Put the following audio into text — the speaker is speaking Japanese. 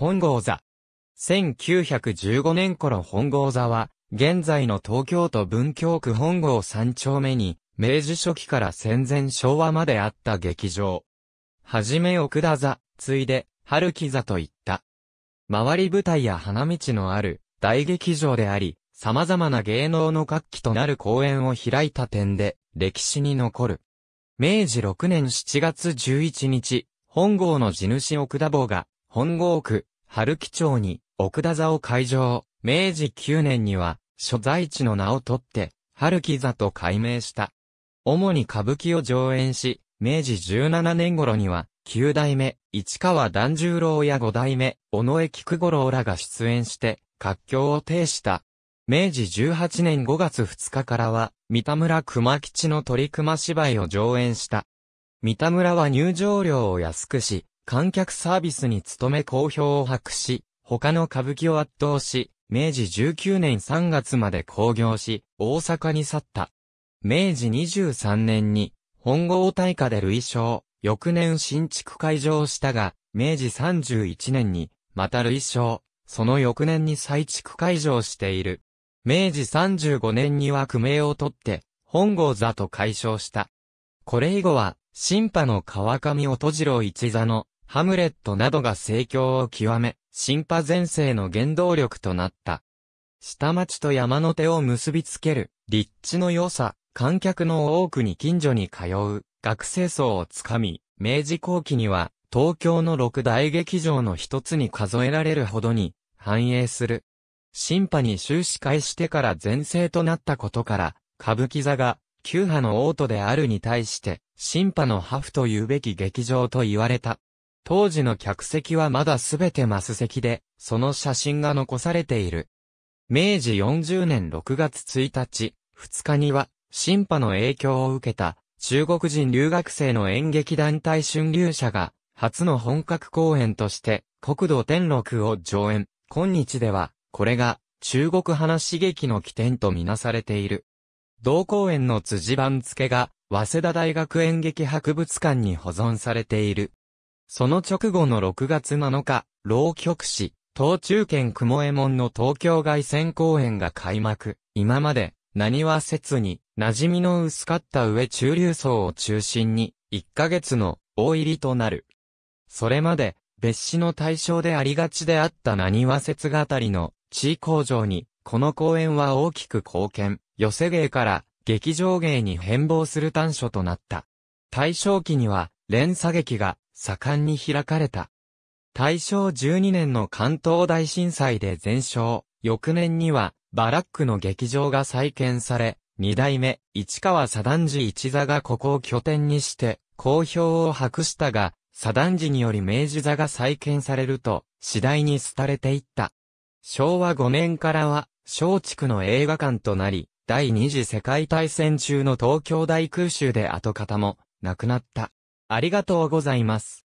本郷座。1915年頃本郷座は、現在の東京都文京区本郷三丁目に、明治初期から戦前昭和まであった劇場。はじめ奥田座、ついで、春木座といった。周り舞台や花道のある大劇場であり、様々な芸能の活気となる公演を開いた点で、歴史に残る。明治6年7月11日、本郷の地主奥田坊が、本郷区、春木町に、奥田座を開場、明治9年には、所在地の名を取って、春木座と改名した。主に歌舞伎を上演し、明治17年頃には、九代目、市川團十郎や五代目、尾上菊五郎らが出演して、活況を呈した。明治18年5月2日からは、三田村熊吉の鳥熊芝居を上演した。三田村は入場料を安くし、観客サービスに努め好評を博し、他の歌舞伎を圧倒し、明治19年3月まで興行し、大阪に去った。明治23年に、本郷大火で類勝、翌年新築会場したが、明治31年に、また類勝、その翌年に再築会場している。明治35年には区名を取って、本郷座と解消した。これ以後は、新派の川上音次郎一座のハムレットなどが盛況を極め、ンパ前世の原動力となった。下町と山の手を結びつける、立地の良さ、観客の多くに近所に通う、学生層をつかみ、明治後期には、東京の六大劇場の一つに数えられるほどに、繁栄する。新派に終始返してから前世となったことから、歌舞伎座が、旧派の王都であるに対して、新派のハフと言うべき劇場と言われた。当時の客席はまだすべてマス席で、その写真が残されている。明治40年6月1日、2日には、新判の影響を受けた、中国人留学生の演劇団体春流者が、初の本格公演として、国土天禄を上演。今日では、これが、中国花刺激の起点とみなされている。同公演の辻番付が、早稲田大学演劇博物館に保存されている。その直後の6月7日、老局市、東中県雲右衛門の東京外線公演が開幕。今まで、何は説に、馴染みの薄かった上中流層を中心に、1ヶ月の大入りとなる。それまで、別紙の対象でありがちであった何は説語りの地位向上に、この公演は大きく貢献、寄せ芸から劇場芸に変貌する短所となった。大正期には、連鎖劇が盛んに開かれた。大正12年の関東大震災で全焼、翌年には、バラックの劇場が再建され、二代目、市川左段次一座がここを拠点にして、好評を博したが、左段次により明治座が再建されると、次第に廃れていった。昭和5年からは、松竹の映画館となり、第二次世界大戦中の東京大空襲で跡形もなくなった。ありがとうございます。